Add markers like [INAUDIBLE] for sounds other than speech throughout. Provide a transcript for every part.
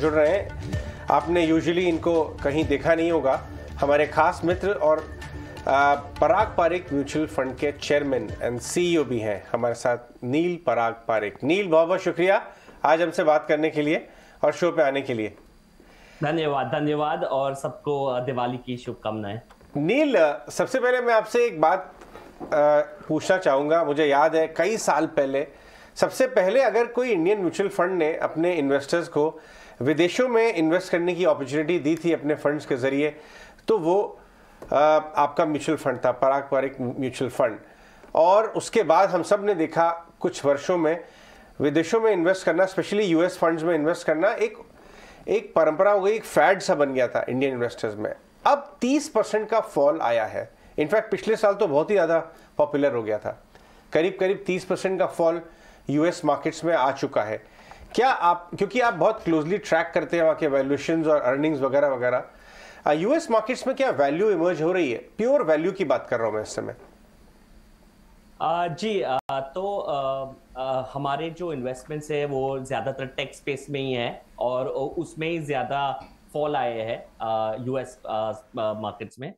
जुड़ रहे हैं आपने यूजुअली इनको कहीं देखा नहीं होगा हमारे खास मित्र और पराग पारिक म्यूचुअल फंड के चेयरमैन एंड सीईओ भी हैं हमारे साथ नील पराग पारिक नील बहुत बहुत शुक्रिया आज हमसे बात करने के लिए और शो पे आने के लिए धन्यवाद धन्यवाद और सबको दिवाली की शुभकामनाएं नील सबसे पहले मैं आपसे एक बात पूछना चाहूंगा मुझे याद है कई साल पहले सबसे पहले अगर कोई इंडियन म्यूचुअल फंड ने अपने इन्वेस्टर्स को विदेशों में इन्वेस्ट करने की अपॉर्चुनिटी दी थी अपने फंड्स के ज़रिए तो वो आपका म्यूचुअल फंड था पारंपरिक म्यूचुअल फंड और उसके बाद हम सब ने देखा कुछ वर्षों में विदेशों में इन्वेस्ट करना स्पेशली यूएस फंड्स में इन्वेस्ट करना एक एक परंपरा हो गई एक फैड सा बन गया था इंडियन इन्वेस्टर्स में अब 30 परसेंट का फॉल आया है इनफैक्ट पिछले साल तो बहुत ही ज़्यादा पॉपुलर हो गया था करीब करीब 30 परसेंट का फॉल यूएस मार्केट्स में आ चुका है क्या आप क्योंकि आप बहुत क्लोजली ट्रैक करते हैं वहाँ के वैल्यूशन और अर्निंग्स वगैरह वगैरह यूएस मार्केट्स में क्या वैल्यू इमर्ज हो रही है प्योर वैल्यू की बात कर रहा हूँ मैं इस समय आ, जी आ, तो आ, आ, हमारे जो इन्वेस्टमेंट्स है वो ज़्यादातर टेक स्पेस में ही है और उसमें ही ज़्यादा फॉल आए हैं यूएस मार्केट्स में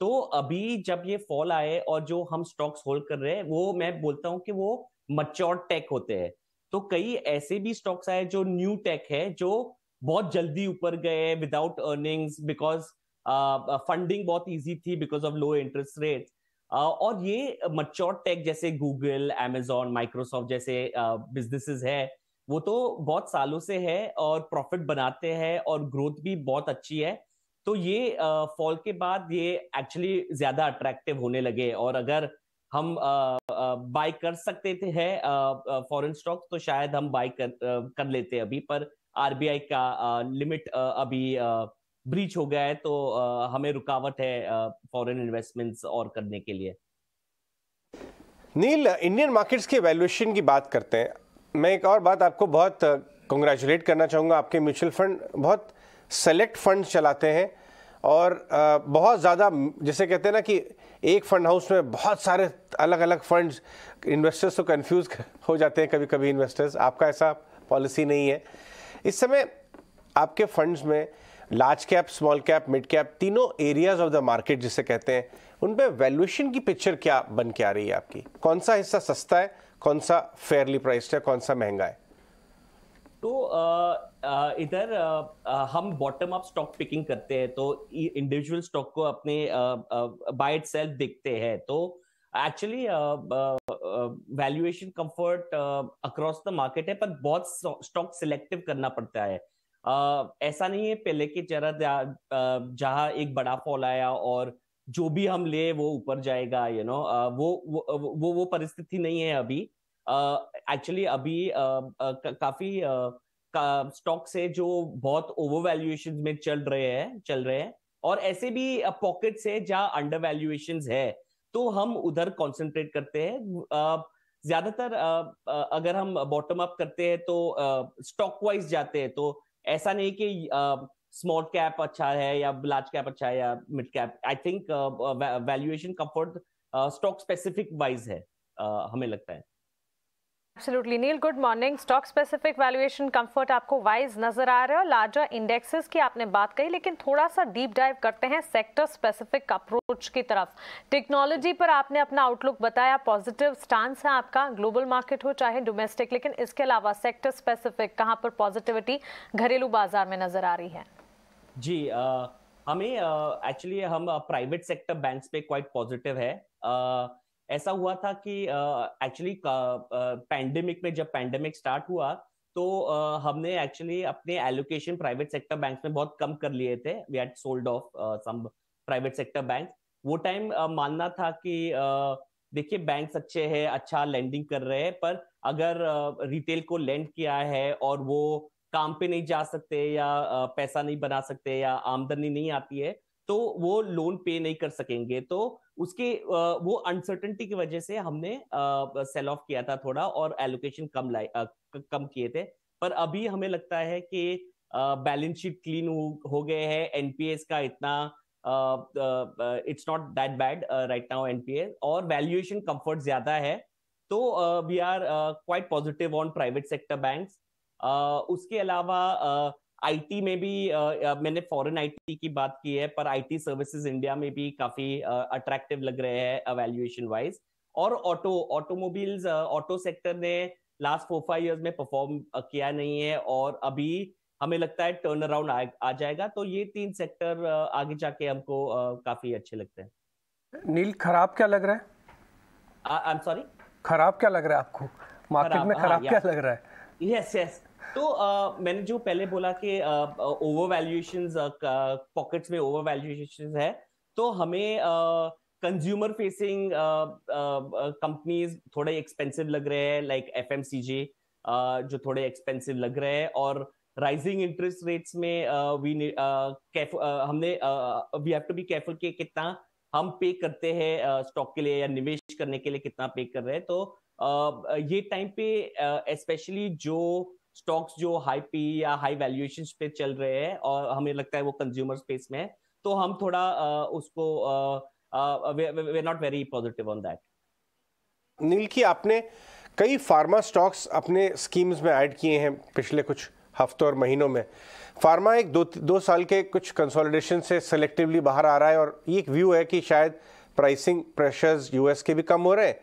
तो अभी जब ये फॉल आए और जो हम स्टॉक्स होल्ड कर रहे हैं वो मैं बोलता हूँ कि वो मच्योर टेक होते हैं तो कई ऐसे भी स्टॉक्स आए जो न्यू टेक है जो बहुत जल्दी ऊपर गए विदाउट अर्निंग्स बिकॉज फंडिंग बहुत इजी थी because of low interest rate और ये मच्योर टेक जैसे गूगल एमेजॉन माइक्रोसॉफ्ट जैसे बिजनेसेस है वो तो बहुत सालों से है और प्रॉफिट बनाते हैं और ग्रोथ भी बहुत अच्छी है तो ये फॉल के बाद ये एक्चुअली ज्यादा अट्रैक्टिव होने लगे और अगर हम बाय कर सकते थे है फॉरेन स्टॉक तो शायद हम बाय कर, कर लेते अभी पर आरबीआई का आ, लिमिट आ, अभी आ, ब्रीच हो गया है तो आ, हमें रुकावट है फॉरेन इन्वेस्टमेंट्स और करने के लिए नील इंडियन मार्केट्स के वैल्यूएशन की बात करते हैं मैं एक और बात आपको बहुत कंग्रेचुलेट करना चाहूँगा आपके म्यूचुअल फंड बहुत सेलेक्ट फंड चलाते हैं और बहुत ज़्यादा जैसे कहते हैं ना कि एक फंड हाउस में बहुत सारे अलग अलग फंड्स इन्वेस्टर्स तो कंफ्यूज [LAUGHS] हो जाते हैं कभी कभी इन्वेस्टर्स आपका ऐसा पॉलिसी नहीं है इस समय आपके फंड्स में large cap small cap mid cap तीनों एरियाज ऑफ द मार्केट जिसे कहते हैं उन पर वैल्यूएशन की पिक्चर क्या बन के आ रही है आपकी कौन सा हिस्सा सस्ता है कौन सा फेयरली प्राइस्ड है कौन सा महंगा है तो इधर हम बॉटम अप स्टॉक पिकिंग करते हैं तो इंडिविजुअल स्टॉक को अपने बाय सेल्फ देखते हैं तो actually valuation comfort across the market है पर बहुत स्टॉक सिलेक्टिव करना पड़ता है uh, ऐसा नहीं है पहले की जरा जहाँ एक बड़ा फॉल आया और जो भी हम ले वो ऊपर जाएगा you you know know, uh, वो, वो वो वो परिस्थिति नहीं है अभी एक्चुअली अभी काफी का, स्टॉक से जो बहुत ओवर वैल्यूएशन में चल रहे हैं चल रहे हैं और ऐसे भी पॉकेट्स है जहाँ अंडर वैल्यूएशन है तो हम उधर कॉन्सेंट्रेट करते हैं ज्यादातर अगर हम बॉटम अप करते हैं तो स्टॉक वाइज जाते हैं तो ऐसा नहीं कि स्मॉल कैप अच्छा है या लार्ज कैप अच्छा है या mid cap I think valuation comfort stock specific wise है uh, हमें लगता है Absolutely, Neil. Good morning. Stock specific valuation comfort आपको वाइज नजर आ रहे हो लार्जर इंडेक्सेस की आपने बात कही लेकिन थोड़ा सा डीप डाइव करते हैं सेक्टर स्पेसिफिक अप्रोच की तरफ टेक्नोलॉजी पर आपने अपना आउटलुक बताया पॉजिटिव स्टांस है आपका ग्लोबल मार्केट हो चाहे डोमेस्टिक लेकिन इसके अलावा सेक्टर स्पेसिफिक कहाँ पर पॉजिटिविटी घरेलू बाजार में नजर आ रही है जी आ, हमें एक्चुअली हम प्राइवेट सेक्टर बैंक पे क्वाइट पॉजिटिव है आ, ऐसा हुआ था कि एक्चुअली पैंडेमिक में जब पैंडेमिक स्टार्ट हुआ तो uh, हमने एक्चुअली अपने एलोकेशन प्राइवेट सेक्टर बैंक में बहुत कम कर लिए थे we had sold off some private sector bank वो टाइम uh, मानना था कि uh, देखिए बैंक अच्छे हैं अच्छा लेंडिंग कर रहे हैं पर अगर रिटेल को लेंड किया है और वो काम पे नहीं जा सकते या पैसा नहीं बना सकते या आमदनी नहीं आती है तो वो लोन पे नहीं कर सकेंगे तो उसके वो अनसर्टेंटी की वजह से हमने सेल ऑफ किया था थोड़ा और एलोकेशन कम लाए कम किए थे पर अभी हमें लगता है कि बैलेंस शीट क्लीन हो गए हैं एनपीएस का इतना it's not that bad right now NPS और वैल्यूएशन कंफर्ट ज्यादा है तो we are quite positive on private sector banks उसके अलावा uh, आईटी में भी आ, मैंने फॉरेन आईटी की बात की है पर आईटी सर्विसेज इंडिया में भी काफी अट्रैक्टिव लग रहे हैं अवेल्युएशन वाइज और ऑटो ऑटोमोबाइल्स ऑटो सेक्टर ने लास्ट फोर फाइव इयर्स में परफॉर्म किया नहीं है और अभी हमें लगता है टर्न अराउंड आ, आ जाएगा तो ये तीन सेक्टर आगे जाके हमको काफी अच्छे लगते हैं नील खराब क्या लग रहा है आई एम सॉरी खराब क्या लग रहा है आपको मार्केट में हाँ, खराब हाँ, क्या लग रहा है यस यस तो मैंने जो पहले बोला कि ओवर वैल्यूएशन पॉकेट्स में ओवर वैल्यूएशन है तो हमें कंज्यूमर फेसिंग कंपनीज थोड़े एक्सपेंसिव लग रहे हैं like F M C G जो थोड़े एक्सपेंसिव लग रहे हैं और राइजिंग इंटरेस्ट रेट्स में वी हमने we have to be careful कि कितना हम पे करते हैं स्टॉक के लिए या निवेश करने के लिए कितना पे कर रहे हैं तो ये टाइम पे स्पेशली जो स्टॉक्स जो हाई पी या हाई वैल्यूएशन पे चल रहे हैं और हमें लगता है वो कंज्यूमर स्पेस में है तो हम थोड़ा उसको we not very positive on that Neil की आपने कई फार्मा स्टॉक्स अपने स्कीम्स में ऐड किए हैं पिछले कुछ हफ्तों और महीनों में फार्मा एक दो दो साल के कुछ कंसोलिडेशन से सेलेक्टिवली बाहर आ रहा है और ये एक व्यू है कि शायद प्राइसिंग प्रेशर्स यूएस के भी कम हो रहे हैं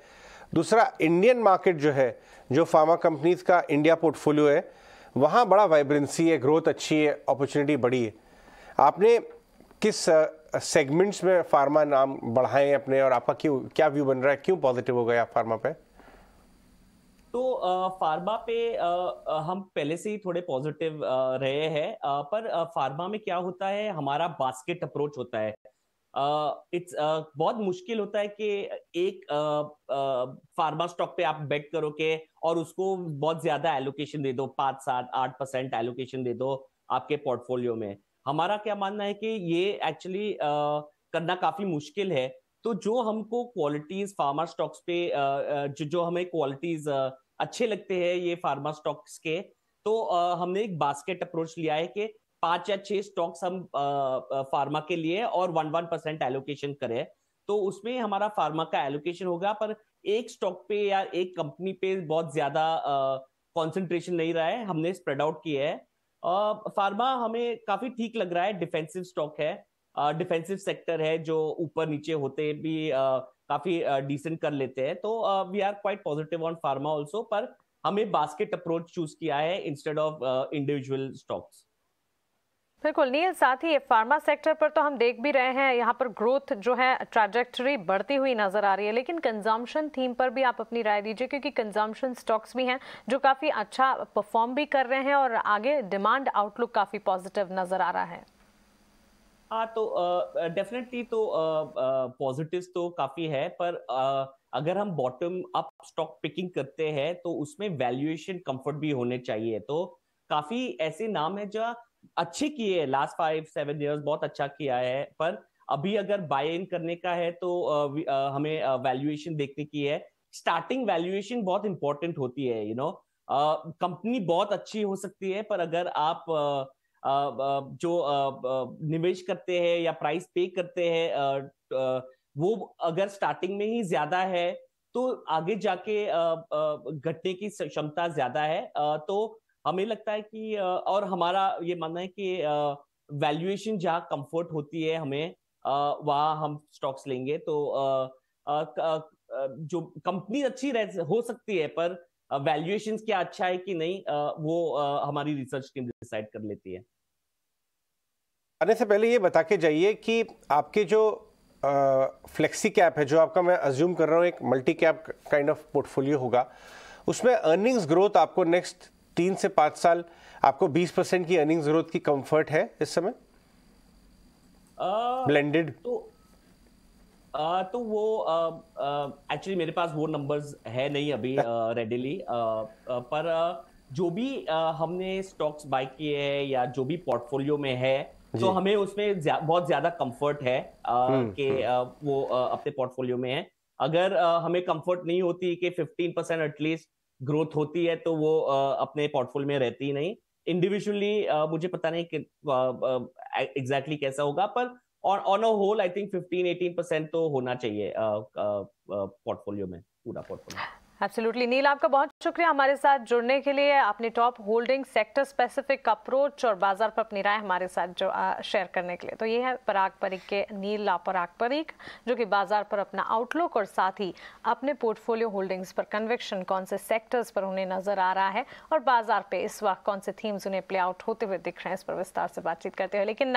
दूसरा इंडियन मार्केट जो है जो फार्मा कंपनीज का इंडिया पोर्टफोलियो है वहाँ बड़ा वाइब्रेंसी है ग्रोथ अच्छी है अपॉर्चुनिटी बड़ी है आपने किस सेगमेंट्स में फार्मा नाम बढ़ाए अपने और आपका क्यों क्या व्यू बन रहा है क्यों पॉजिटिव हो गया फार्मा पे तो फार्मा पे हम पहले से ही थोड़े पॉजिटिव रहे हैं पर फार्मा में क्या होता है हमारा बास्केट अप्रोच होता है इट्स बहुत मुश्किल होता है कि एक फार्मा स्टॉक पे आप बेट करो के और उसको बहुत ज्यादा एलोकेशन दे दो पांच सात आठ परसेंट एलोकेशन दे दो आपके पोर्टफोलियो में हमारा क्या मानना है कि ये एक्चुअली करना काफी मुश्किल है तो जो हमको क्वालिटीज फार्मा स्टॉक्स पे जो जो हमें क्वालिटीज अच्छे लगते हैं ये फार्मा स्टॉक्स के तो हमने एक बास्केट अप्रोच लिया है कि पांच या छह स्टॉक्स हम फार्मा के लिए और वन वन परसेंट एलोकेशन करें तो उसमें हमारा फार्मा का एलोकेशन होगा पर एक स्टॉक पे या एक कंपनी पे बहुत ज्यादा कॉन्सेंट्रेशन नहीं रहा है हमने स्प्रेड आउट किया है फार्मा हमें काफी ठीक लग रहा है डिफेंसिव स्टॉक है डिफेंसिव सेक्टर है जो ऊपर नीचे होते भी काफी डिसेंट कर लेते हैं तो we are quite positive on pharma also पर हमें बास्केट अप्रोच चूज किया है इंस्टेड ऑफ इंडिविजुअल स्टॉक्स बिल्कुल नील साथ ही फार्मा सेक्टर पर तो हम देख भी रहे हैं यहाँ पर ग्रोथ जो है ट्रैजेक्टरी बढ़ती हुई नजर आ रही है लेकिन कंजम्पशन थीम पर भी आप अपनी राय दीजिए क्योंकि कंजम्पशन स्टॉक्स भी हैं जो काफ़ी अच्छा परफॉर्म भी कर रहे हैं और आगे डिमांड आउटलुक काफ़ी पॉजिटिव नजर आ रहा है हाँ तो डेफिनेटली uh, तो पॉजिटिव uh, uh, तो काफ़ी है पर uh, अगर हम बॉटम अप स्टॉक पिकिंग करते हैं तो उसमें वैल्यूएशन कंफर्ट भी होने चाहिए तो काफ़ी ऐसे नाम है जहाँ अच्छे किए हैं लास्ट फाइव सेवन ईयर्स बहुत अच्छा किया है पर अभी अगर बाय इन करने का है तो हमें वैल्यूएशन देखने की है स्टार्टिंग वैल्यूएशन बहुत इंपॉर्टेंट होती है यू नो कंपनी बहुत अच्छी हो सकती है पर अगर आप जो निवेश करते हैं या प्राइस पे करते हैं वो अगर स्टार्टिंग में ही ज्यादा है तो आगे जाके घटने की क्षमता ज्यादा है तो हमें लगता है कि और हमारा ये मानना है कि वैल्यूएशन जहाँ कंफर्ट होती है हमें वहाँ हम स्टॉक्स लेंगे तो जो कंपनी अच्छी रह हो सकती है पर वैल्यूएशन क्या अच्छा है कि नहीं वो हमारी रिसर्च टीम डिसाइड कर लेती है आने से पहले ये बता के जाइए कि आपके जो फ्लेक्सी कैप है जो आपका मैं अज्यूम कर रहा हूँ एक multi cap kind of portfolio होगा उसमें अर्निंग्स ग्रोथ आपको नेक्स्ट तीन से पांच साल आपको 20 परसेंट की अर्निंग ग्रोथ की कंफर्ट है इस समय ब्लेंडेड uh, तो uh, तो वो एक्चुअली uh, uh, मेरे पास वो नंबर्स है नहीं अभी रेडिली uh, uh, uh, पर uh, जो भी uh, हमने स्टॉक्स बाय किए हैं या जो भी पोर्टफोलियो में है तो हमें उसमें ज्या, बहुत ज्यादा कंफर्ट है uh, कि uh, वो uh, अपने पोर्टफोलियो में है अगर uh, हमें कंफर्ट नहीं होती कि 15 परसेंट एटलीस्ट ग्रोथ होती है तो वो अपने पोर्टफोलियो में रहती ही नहीं इंडिविजुअली मुझे पता नहीं कि एग्जैक्टली कैसा होगा पर और on a whole I think 15 18 percent तो होना चाहिए पोर्टफोलियो में पूरा पोर्टफोलियो एब्सोल्युटली नील आपका बहुत शुक्रिया हमारे साथ जुड़ने के लिए आपने top holding sector specific approach और बाजार पर अपनी राय हमारे साथ जो शेयर करने के लिए तो ये है पराग परीख के नील पराग परीख जो कि बाजार पर अपना आउटलुक और साथ ही अपने पोर्टफोलियो होल्डिंग्स पर कन्विक्शन कौन से सेक्टर्स पर उन्हें नजर आ रहा है और बाजार पे इस वक्त कौन से थीम्स उन्हें प्ले आउट होते हुए दिख रहे हैं इस पर विस्तार से बातचीत करते हुए लेकिन